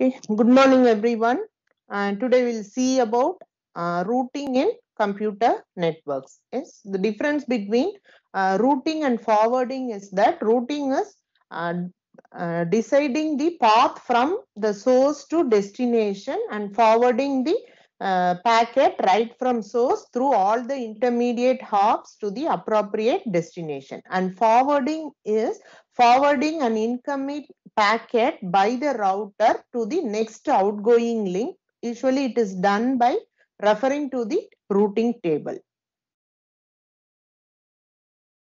Okay, good morning everyone. And today we'll see about uh, routing in computer networks. Yes, the difference between uh, routing and forwarding is that routing is uh, uh deciding the path from the source to destination and forwarding the uh, packet right from source through all the intermediate hops to the appropriate destination. And forwarding is forwarding an incoming packet by the router to the next outgoing link. Usually it is done by referring to the routing table.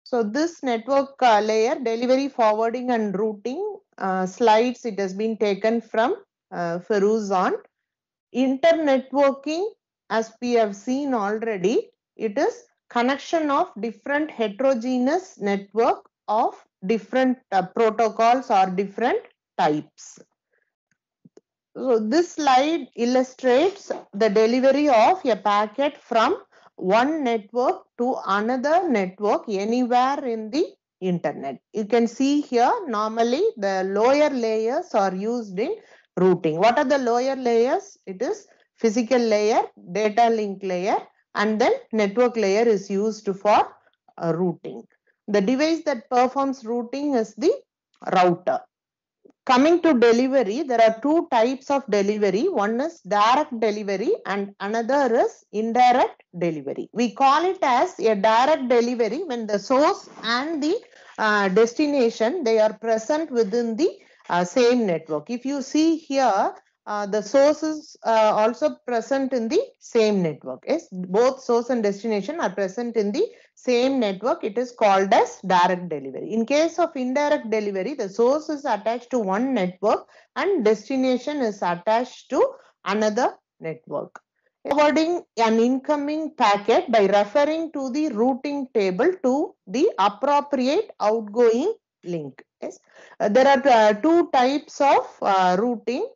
So this network uh, layer, delivery forwarding and routing uh, slides, it has been taken from uh, Feruzon. Internetworking, as we have seen already, it is connection of different heterogeneous network of different uh, protocols or different types. So this slide illustrates the delivery of a packet from one network to another network anywhere in the internet. You can see here normally the lower layers are used in routing. What are the lower layers? It is physical layer, data link layer, and then network layer is used for uh, routing. The device that performs routing is the router. Coming to delivery, there are two types of delivery. One is direct delivery and another is indirect delivery. We call it as a direct delivery when the source and the uh, destination, they are present within the uh, same network. If you see here, uh, the source is uh, also present in the same network. Yes, both source and destination are present in the same network. It is called as direct delivery. In case of indirect delivery, the source is attached to one network and destination is attached to another network. Forwarding an incoming packet by referring to the routing table to the appropriate outgoing link. Yes. Uh, there are uh, two types of uh, routing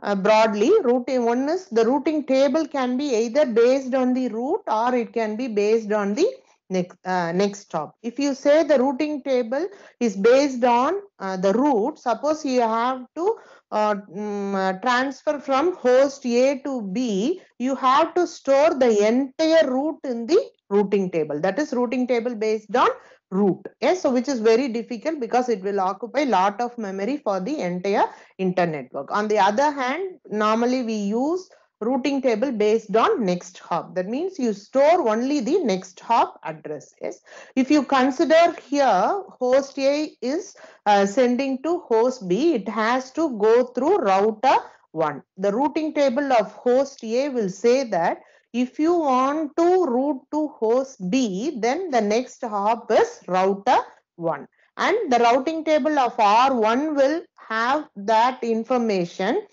uh, broadly routing one is the routing table can be either based on the route or it can be based on the next uh, next stop if you say the routing table is based on uh, the route, suppose you have to um, transfer from host a to b you have to store the entire route in the routing table that is routing table based on root yes so which is very difficult because it will occupy lot of memory for the entire internetwork on the other hand normally we use routing table based on next hop that means you store only the next hop address yes if you consider here host a is uh, sending to host b it has to go through router 1 the routing table of host a will say that if you want to route to host B, then the next hop is router 1. And the routing table of R1 will have that information.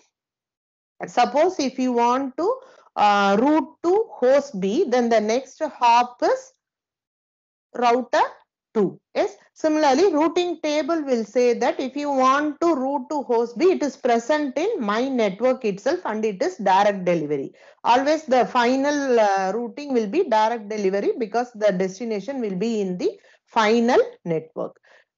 Suppose if you want to uh, route to host B, then the next hop is router 2 yes similarly routing table will say that if you want to route to host b it is present in my network itself and it is direct delivery always the final uh, routing will be direct delivery because the destination will be in the final network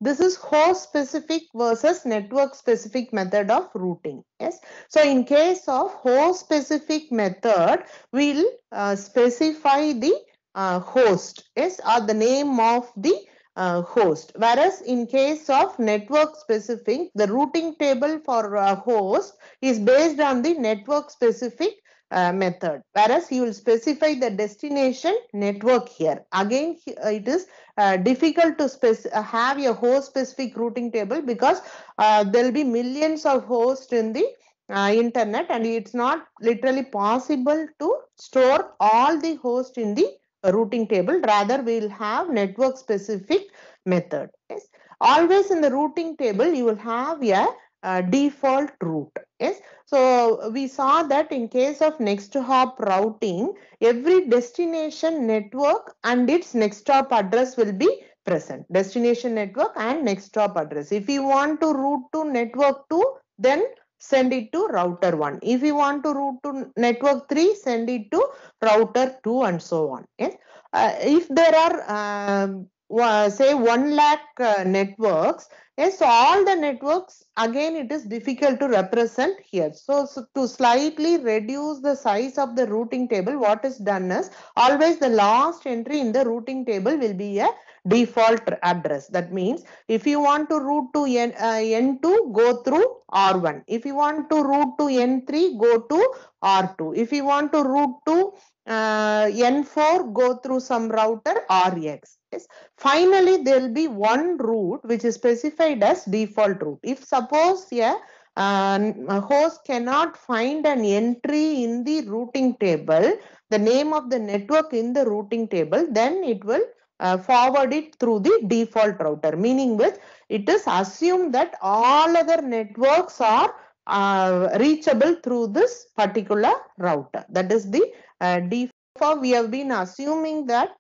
this is host specific versus network specific method of routing yes so in case of host specific method we'll uh, specify the uh, host yes or the name of the uh, host. Whereas in case of network specific, the routing table for a uh, host is based on the network specific uh, method. Whereas you will specify the destination network here. Again, uh, it is uh, difficult to uh, have a host specific routing table because there will be millions of hosts in the uh, internet and it's not literally possible to store all the host in the routing table rather we'll have network specific method yes always in the routing table you will have a, a default route yes so we saw that in case of next hop routing every destination network and its next hop address will be present destination network and next hop address if you want to route to network 2 then send it to router 1. If you want to route to network 3, send it to router 2 and so on. Yes. Uh, if there are um, say 1 lakh uh, networks, Yes, so all the networks, again, it is difficult to represent here. So, so, to slightly reduce the size of the routing table, what is done is always the last entry in the routing table will be a default address. That means if you want to route to N, uh, 2 go through R1. If you want to route to N3, go to R2. If you want to route to uh, N4, go through some router RX finally there will be one route which is specified as default route. If suppose yeah, uh, a host cannot find an entry in the routing table, the name of the network in the routing table, then it will uh, forward it through the default router. Meaning with it is assumed that all other networks are uh, reachable through this particular router. That is the uh, default. We have been assuming that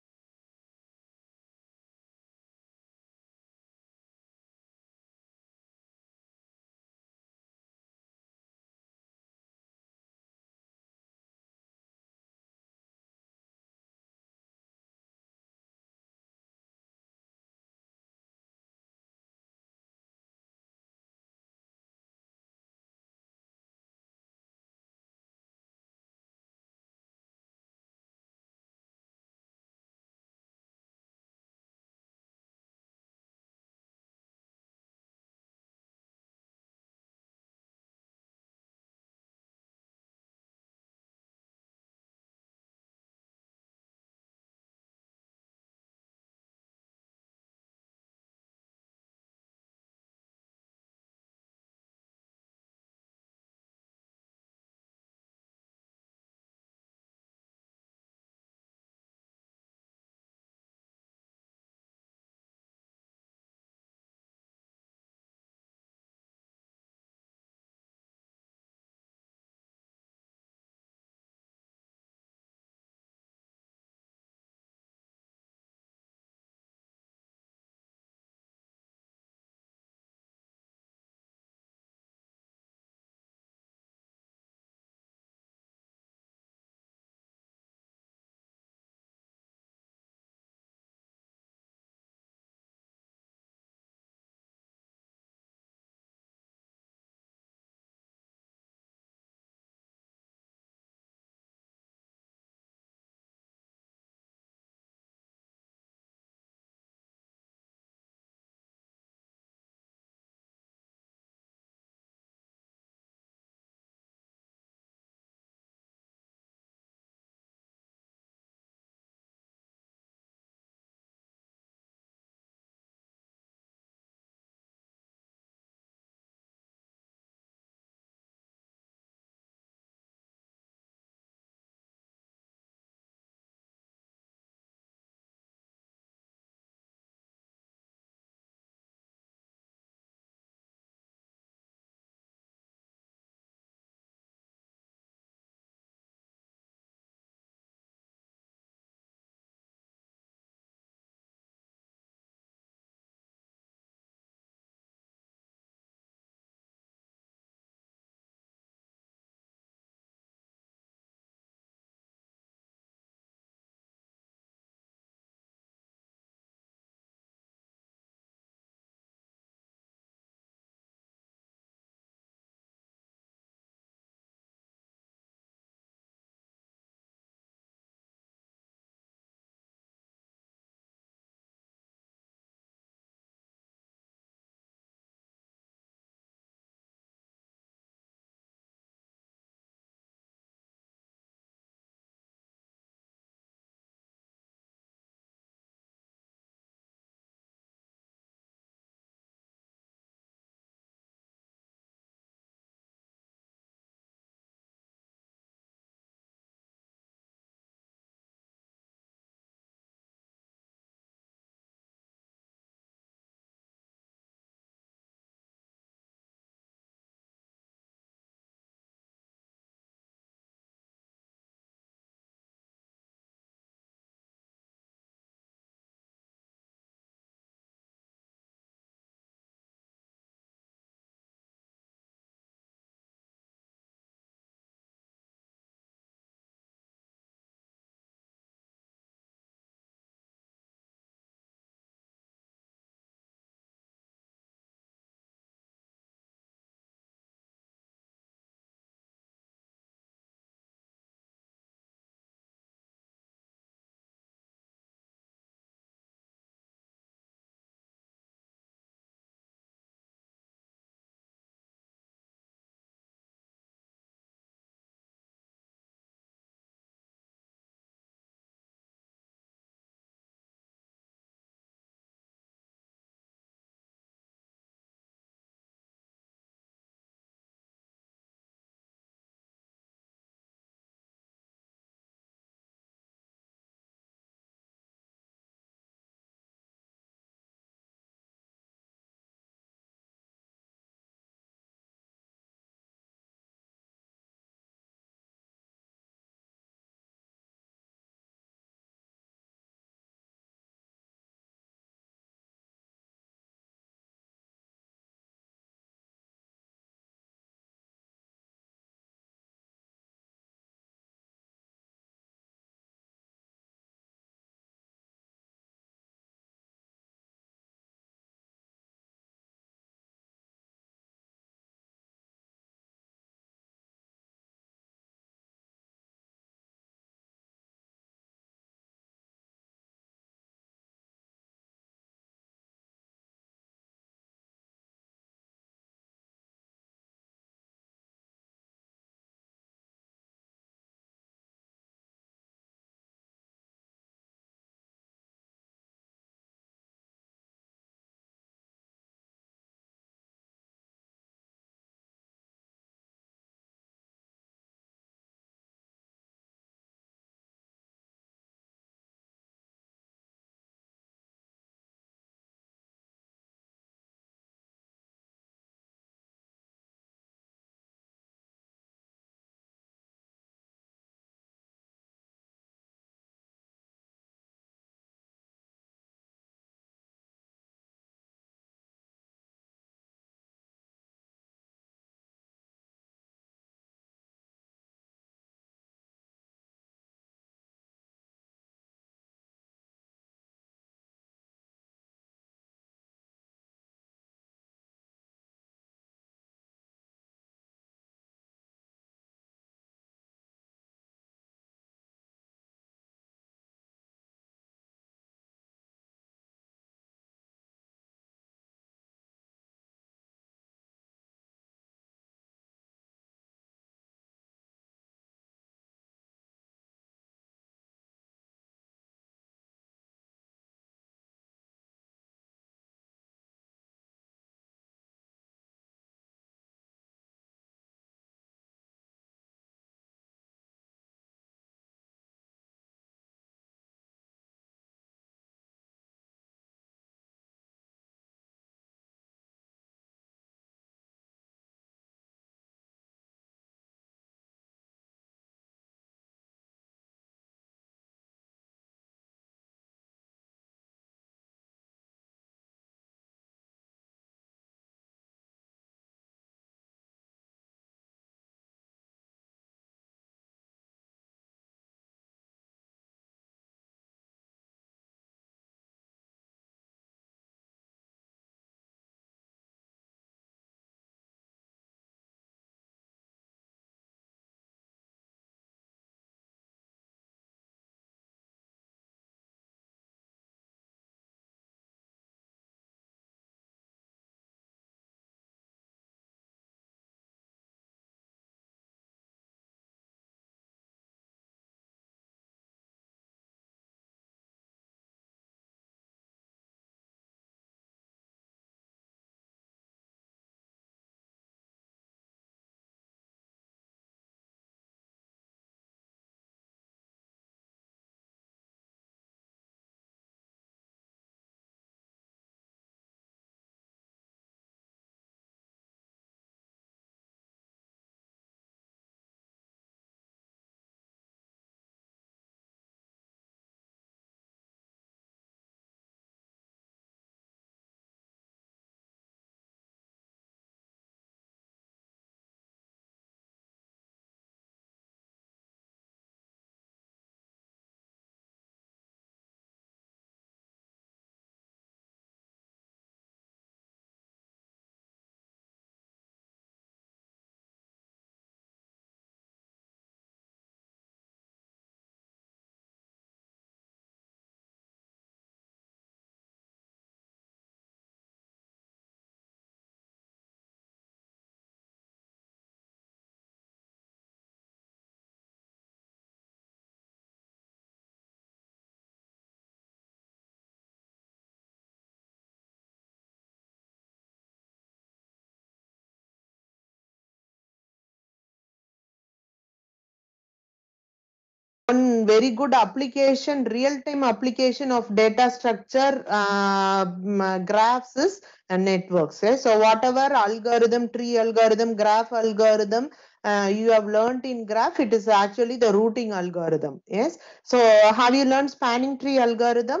one very good application, real-time application of data structure um, uh, graphs is uh, networks. Eh? So whatever algorithm, tree algorithm, graph algorithm, uh, you have learned in graph, it is actually the routing algorithm. Yes. So have you learned spanning tree algorithm?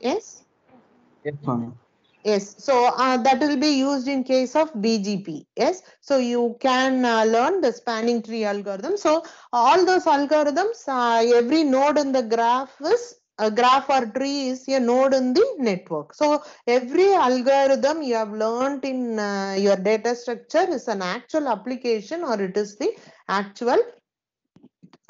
Yes. Yes, ma'am. Yes, so uh, that will be used in case of BGP. Yes, so you can uh, learn the spanning tree algorithm. So all those algorithms, uh, every node in the graph is a graph or tree is a node in the network. So every algorithm you have learned in uh, your data structure is an actual application or it is the actual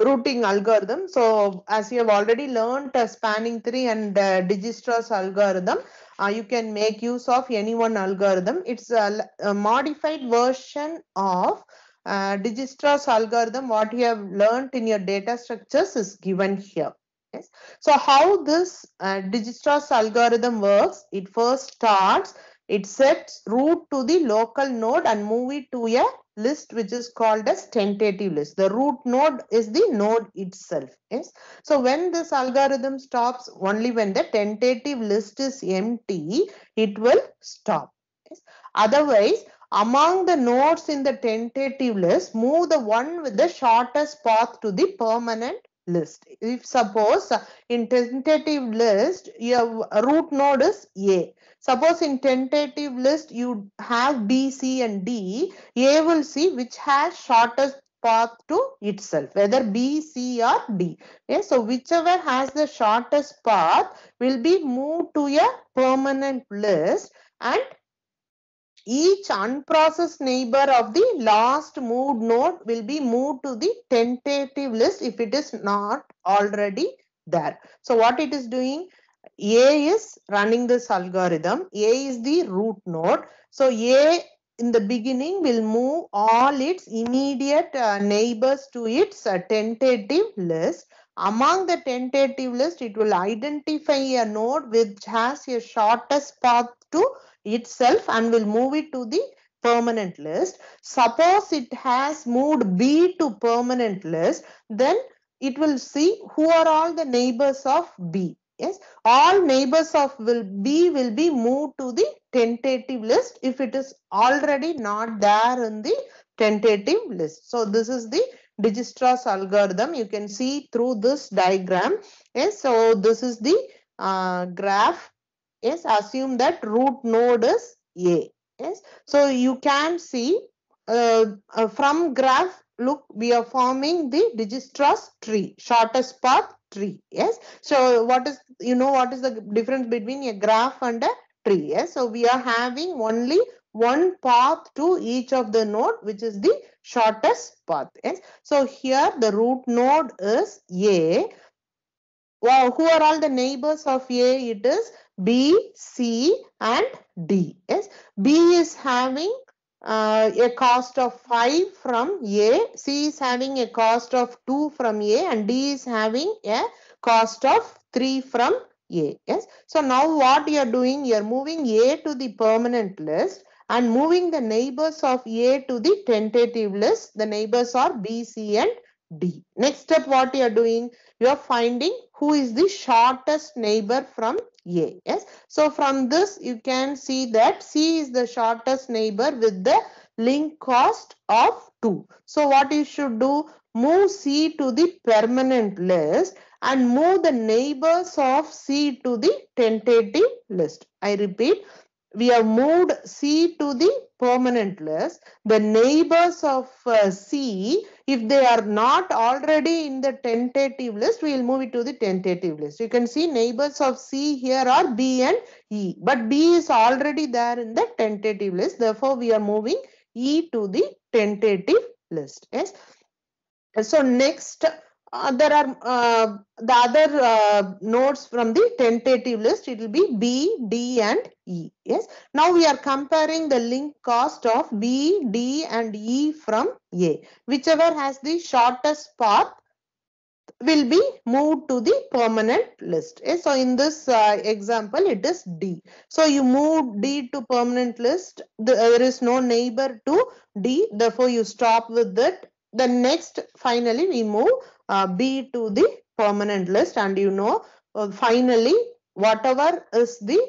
routing algorithm. So as you have already learned uh, spanning tree and uh, Digistra's algorithm, uh, you can make use of any one algorithm. It's a, a modified version of uh, Digistra's algorithm, what you have learned in your data structures is given here. Yes. So how this uh, Digistra's algorithm works, it first starts it sets root to the local node and move it to a list which is called as tentative list. The root node is the node itself. Yes. So when this algorithm stops, only when the tentative list is empty, it will stop. Yes? Otherwise, among the nodes in the tentative list, move the one with the shortest path to the permanent list. If suppose in tentative list your root node is A. Suppose in tentative list you have B, C and D, A will see which has shortest path to itself whether B, C or D. Yeah. so whichever has the shortest path will be moved to a permanent list and each unprocessed neighbor of the last moved node will be moved to the tentative list if it is not already there. So what it is doing? A is running this algorithm. A is the root node. So A in the beginning will move all its immediate uh, neighbors to its uh, tentative list. Among the tentative list, it will identify a node which has a shortest path to itself and will move it to the permanent list. Suppose it has moved B to permanent list, then it will see who are all the neighbors of B. Yes, all neighbors of will B will be moved to the tentative list if it is already not there in the tentative list. So this is the Digistra's algorithm. You can see through this diagram. Yes, so this is the uh, graph yes assume that root node is a yes so you can see uh, uh from graph look we are forming the Dijkstra's tree shortest path tree yes so what is you know what is the difference between a graph and a tree yes so we are having only one path to each of the node which is the shortest path yes so here the root node is a wow who are all the neighbors of a it is B, C and D. Yes, B is having uh, a cost of 5 from A, C is having a cost of 2 from A and D is having a cost of 3 from A. Yes, so now what you are doing, you are moving A to the permanent list and moving the neighbors of A to the tentative list. The neighbors are B, C and D. Next step what you are doing, you are finding who is the shortest neighbor from a. Yes. So from this you can see that C is the shortest neighbor with the link cost of 2. So what you should do? Move C to the permanent list and move the neighbors of C to the tentative list. I repeat, we have moved C to the permanent list. The neighbors of uh, C if they are not already in the tentative list, we will move it to the tentative list. You can see neighbors of C here are B and E. But B is already there in the tentative list. Therefore, we are moving E to the tentative list. Yes. So next uh, there are uh, the other uh, nodes from the tentative list it will be b d and e yes now we are comparing the link cost of b d and e from a whichever has the shortest path will be moved to the permanent list yes? Eh, so in this uh, example it is d so you move d to permanent list uh, there is no neighbor to d therefore you stop with it the next finally we move uh, B to the permanent list and you know uh, finally whatever is the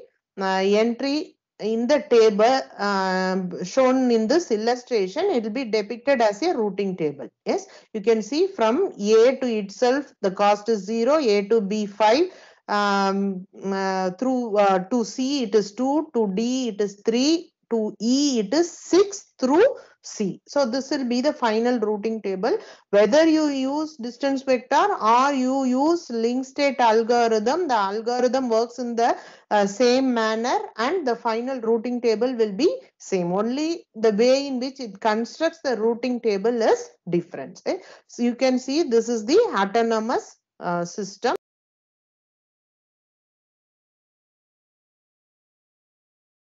uh, entry in the table um, shown in this illustration it will be depicted as a routing table yes you can see from a to itself the cost is 0 a to b 5 um, uh, through uh, to C it is 2, to D it is 3, to E it is 6 through C. So this will be the final routing table. Whether you use distance vector or you use link state algorithm, the algorithm works in the uh, same manner and the final routing table will be same. Only the way in which it constructs the routing table is different. Eh? So you can see this is the autonomous uh, system.